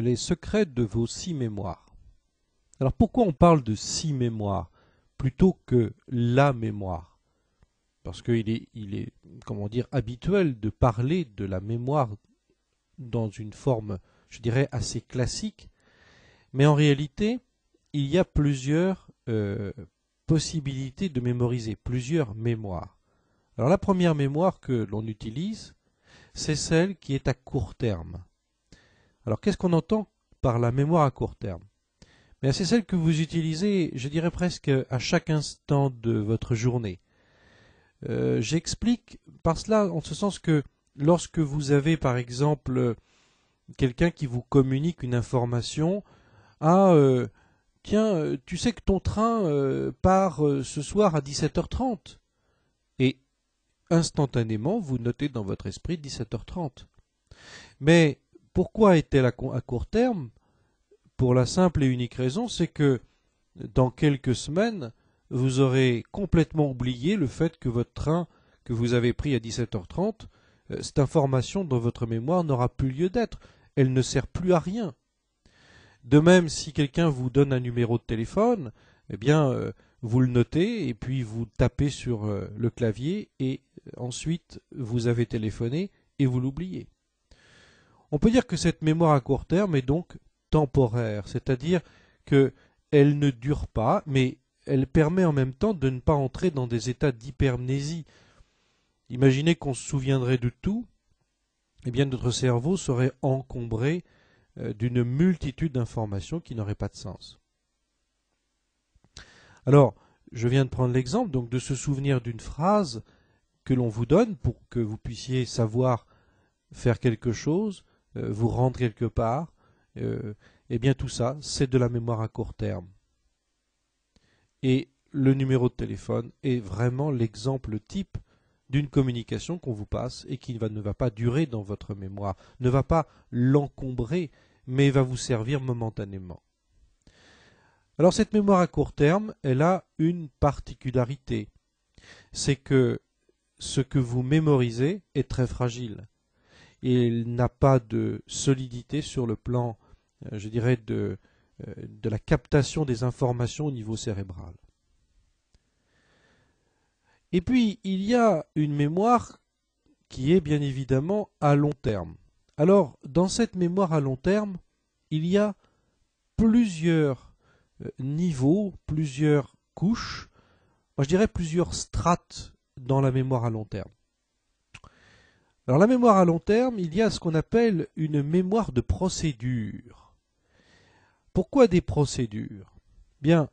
les secrets de vos six mémoires. Alors pourquoi on parle de six mémoires plutôt que la mémoire Parce qu'il est, il est, comment dire, habituel de parler de la mémoire dans une forme, je dirais, assez classique, mais en réalité, il y a plusieurs euh, possibilités de mémoriser, plusieurs mémoires. Alors la première mémoire que l'on utilise, c'est celle qui est à court terme. Alors qu'est-ce qu'on entend par la mémoire à court terme C'est celle que vous utilisez, je dirais presque à chaque instant de votre journée. Euh, j'explique par cela en ce sens que lorsque vous avez par exemple quelqu'un qui vous communique une information, ah euh, tiens, euh, tu sais que ton train part ce soir à 17h30 et instantanément vous notez dans votre esprit 17h30. Mais pourquoi est-elle à, court terme Pour la simple et unique raison, c'est que dans quelques semaines, vous aurez complètement oublié le fait que votre train que vous avez pris à 17h30, euh, cette information dans votre mémoire n'aura plus lieu d'être. Elle ne sert plus à rien. De même, si quelqu'un vous donne un numéro de téléphone, eh bien, euh, vous le notez et puis vous tapez sur euh, le clavier et ensuite vous avez téléphoné et vous l'oubliez. On peut dire que cette mémoire à court terme est donc temporaire, c'est-à-dire qu'elle ne dure pas, mais elle permet en même temps de ne pas entrer dans des états d'hypermnésie. Imaginez qu'on se souviendrait de tout, et eh bien notre cerveau serait encombré euh, d'une multitude d'informations qui n'auraient pas de sens. Alors, je viens de prendre l'exemple donc de se souvenir d'une phrase que l'on vous donne pour que vous puissiez savoir faire quelque chose, euh, vous rendre quelque part, et euh, eh bien tout ça, c'est de la mémoire à court terme. Et le numéro de téléphone est vraiment l'exemple type d'une communication qu'on vous passe et qui ne va pas durer dans votre mémoire, ne va pas l'encombrer, mais va vous servir momentanément. Alors cette mémoire à court terme, elle a une particularité, c'est que ce que vous mémorisez est très fragile. Il n'a pas de solidité sur le plan, euh, je dirais, de, euh, de la captation des informations au niveau cérébral. Et puis, il y a une mémoire qui est bien évidemment à long terme. Alors, dans cette mémoire à long terme, il y a plusieurs euh, niveaux, plusieurs couches, je dirais plusieurs strates dans la mémoire à long terme. Alors la mémoire à long terme, il y a ce qu'on appelle une mémoire de procédure. Pourquoi des procédures Bien,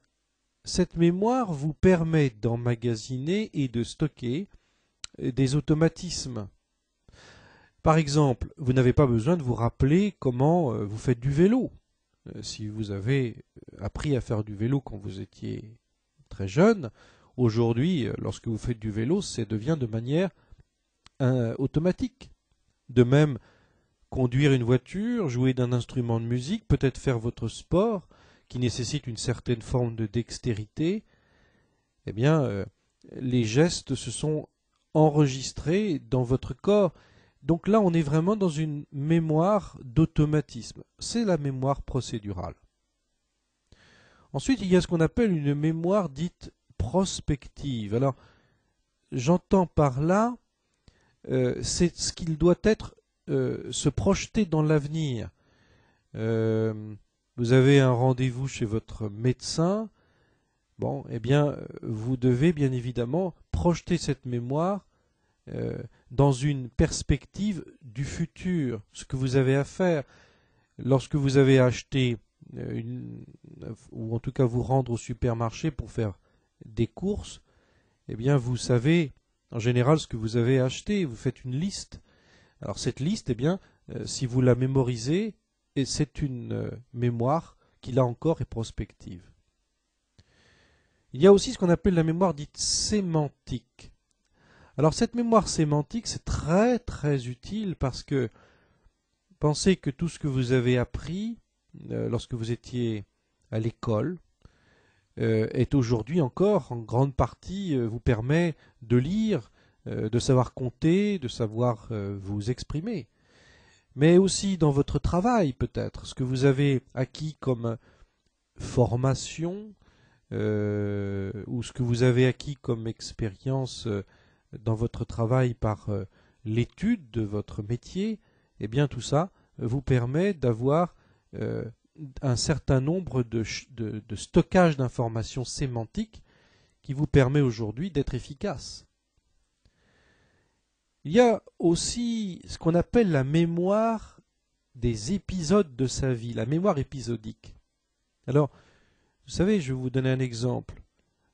cette mémoire vous permet d'emmagasiner et de stocker euh, des automatismes. Par exemple, vous n'avez pas besoin de vous rappeler comment euh, vous faites du vélo. Euh, si vous avez appris à faire du vélo quand vous étiez très jeune, aujourd'hui, lorsque vous faites du vélo, ça devient de manière automatique. De même, conduire une voiture, jouer d'un instrument de musique, peut-être faire votre sport, qui nécessite une certaine forme de dextérité, eh bien, euh, les gestes se sont enregistrés dans votre corps. Donc là, on est vraiment dans une mémoire d'automatisme. C'est la mémoire procédurale. Ensuite, il y a ce qu'on appelle une mémoire dite prospective. Alors, j'entends par là euh, c'est ce qu'il doit être, euh, se projeter dans l'avenir. Euh, vous avez un rendez-vous chez votre médecin, bon, et eh bien, vous devez bien évidemment projeter cette mémoire dans une perspective du futur, ce que vous avez à faire. Lorsque vous avez acheté, une, ou en tout cas vous rendre au supermarché pour faire des courses, eh bien, vous savez en général ce que vous avez acheté, vous faites une liste. Alors cette liste, eh bien, euh, si vous la mémorisez, c'est une euh, mémoire qui là encore est prospective. Il y a aussi ce qu'on appelle la mémoire dite sémantique. Alors cette mémoire sémantique, c'est très très utile parce que pensez que tout ce que vous avez appris euh, lorsque vous étiez à l'école, euh, est aujourd'hui encore en grande partie euh, vous permet de lire, euh, de savoir compter, de savoir vous exprimer. Mais aussi dans votre travail peut-être, ce que vous avez acquis comme formation ou ce que vous avez acquis comme expérience dans votre travail par l'étude de votre métier, eh bien tout ça vous permet d'avoir un certain nombre de, stockages d'informations sémantiques qui vous permet aujourd'hui d'être efficace. Il y a aussi ce qu'on appelle la mémoire des épisodes de sa vie, la mémoire épisodique. Alors, vous savez, je vais vous donner un exemple.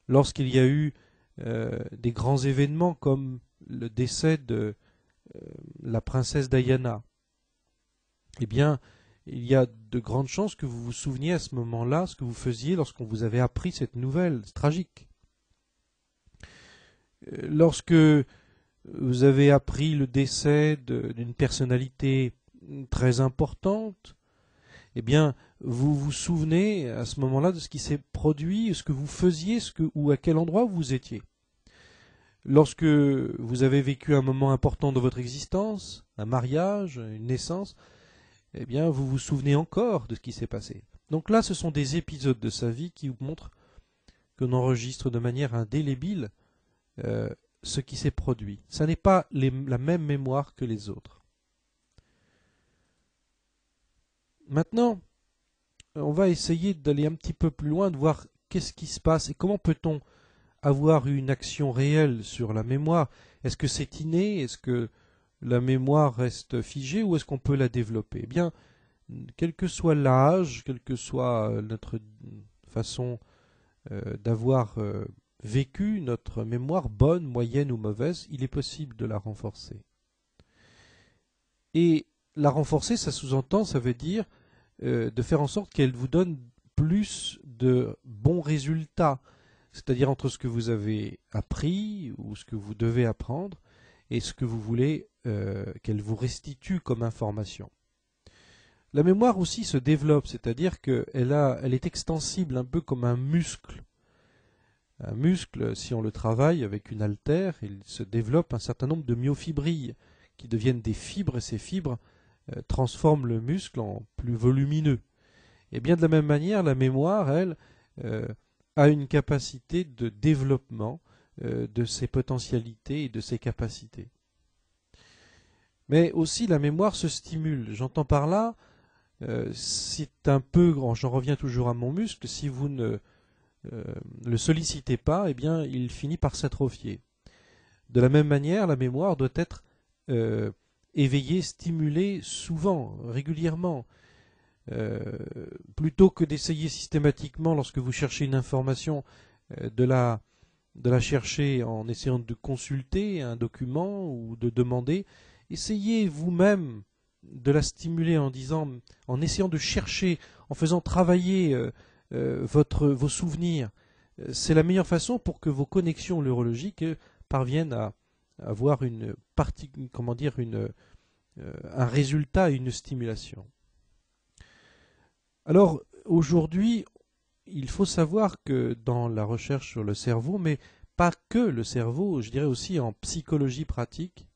Lorsqu'il y a eu euh, des grands événements comme le décès de euh, la princesse Diana, eh bien, il y a de grandes chances que vous vous souveniez à ce moment-là ce que vous faisiez lorsqu'on vous avait appris cette nouvelle. tragique. Euh, lorsque vous avez appris le décès d'une personnalité très importante, eh bien, vous vous souvenez à ce moment-là de ce qui s'est produit, ce que vous faisiez, ce que, ou à quel endroit vous étiez. Lorsque vous avez vécu un moment important de votre existence, un mariage, une naissance, eh bien, vous vous souvenez encore de ce qui s'est passé. Donc là, ce sont des épisodes de sa vie qui vous montrent qu'on enregistre de manière indélébile euh, ce qui s'est produit. Ce n'est pas la même mémoire que les autres. Maintenant, on va essayer d'aller un petit peu plus loin, de voir qu'est-ce qui se passe et comment peut-on avoir une action réelle sur la mémoire. Est-ce que c'est inné Est-ce que la mémoire reste figée ou est-ce qu'on peut la développer eh bien, quel que soit l'âge, quelle que soit euh, notre façon euh, d'avoir euh, vécu notre mémoire, bonne, moyenne ou mauvaise, il est possible de la renforcer. Et la renforcer, ça sous-entend, ça veut dire de faire en sorte qu'elle vous donne plus de bons résultats, c'est-à-dire entre ce que vous avez appris ou ce que vous devez apprendre, et ce que vous voulez euh, qu'elle vous restitue comme information. La mémoire aussi se développe, c'est-à-dire qu'elle elle est extensible un peu comme un muscle. Un muscle, si on le travaille avec une altère, il se développe un certain nombre de myofibrilles qui deviennent des fibres et ces fibres euh, transforment le muscle en plus volumineux. Et bien de la même manière, la mémoire, elle, euh, a une capacité de développement euh, de ses potentialités et de ses capacités. Mais aussi la mémoire se stimule. J'entends par là, euh, c'est un peu grand, j'en reviens toujours à mon muscle, si vous ne euh, le sollicitez pas, eh bien il finit par s'atrophier. De la même manière, la mémoire doit être éveillée, stimulée souvent, régulièrement. plutôt que d'essayer systématiquement, lorsque vous cherchez une information, de la de la chercher en essayant de consulter un document ou de demander. Essayez vous-même de la stimuler en disant, en essayant de chercher, en faisant travailler euh, euh, votre, vos souvenirs. Euh, c'est la meilleure façon pour que vos connexions neurologiques parviennent à avoir une partie, comment dire, une, un résultat, une stimulation. Alors aujourd'hui, il faut savoir que dans la recherche sur le cerveau, mais pas que le cerveau, je dirais aussi en psychologie pratique,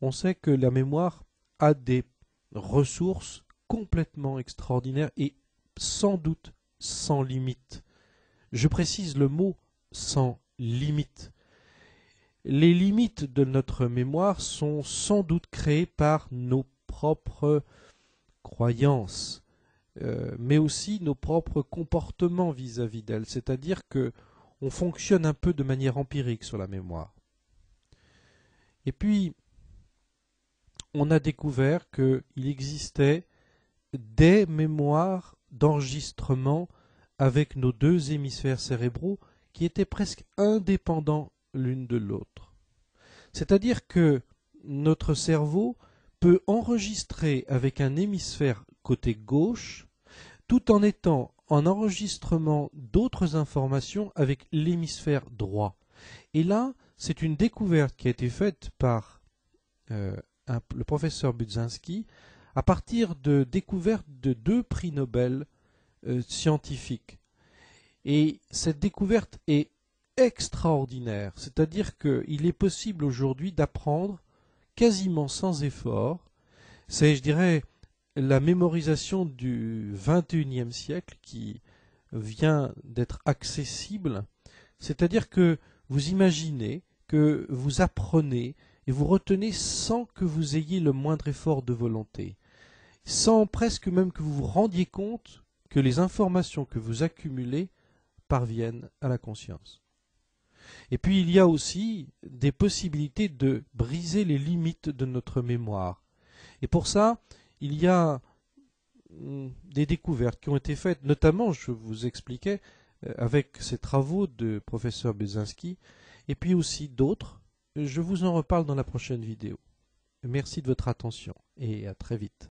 on sait que la mémoire a des ressources complètement extraordinaires et sans doute sans limite. Je précise le mot sans limite. Les limites de notre mémoire sont sans doute créées par nos propres croyances, euh, mais aussi nos propres comportements vis-à-vis d'elle, c'est-à-dire que on fonctionne un peu de manière empirique sur la mémoire. Et puis, on a découvert qu'il existait des mémoires d'enregistrement avec nos deux hémisphères cérébraux qui étaient presque indépendants l'une de l'autre. C'est-à-dire que notre cerveau peut enregistrer avec un hémisphère côté gauche, tout en étant en enregistrement d'autres informations avec l'hémisphère droit. Et là, c'est une découverte qui a été faite par euh, le professeur Budzinski à partir de découvertes de deux prix Nobel euh, scientifiques. Et cette découverte est extraordinaire, c'est-à-dire qu'il est possible aujourd'hui d'apprendre quasiment sans effort, c'est je dirais la mémorisation du 21e siècle qui vient d'être accessible, c'est-à-dire que vous imaginez, que vous apprenez et vous retenez sans que vous ayez le moindre effort de volonté, sans presque même que vous vous rendiez compte que les informations que vous accumulez parviennent à la conscience. Et puis il y a aussi des possibilités de briser les limites de notre mémoire. Et pour ça, il y a mm, des découvertes qui ont été faites, notamment, je vous expliquais, euh, avec ces travaux de professeur Bezinski, et puis aussi d'autres. Euh, je vous en reparle dans la prochaine vidéo. Merci de votre attention et à très vite.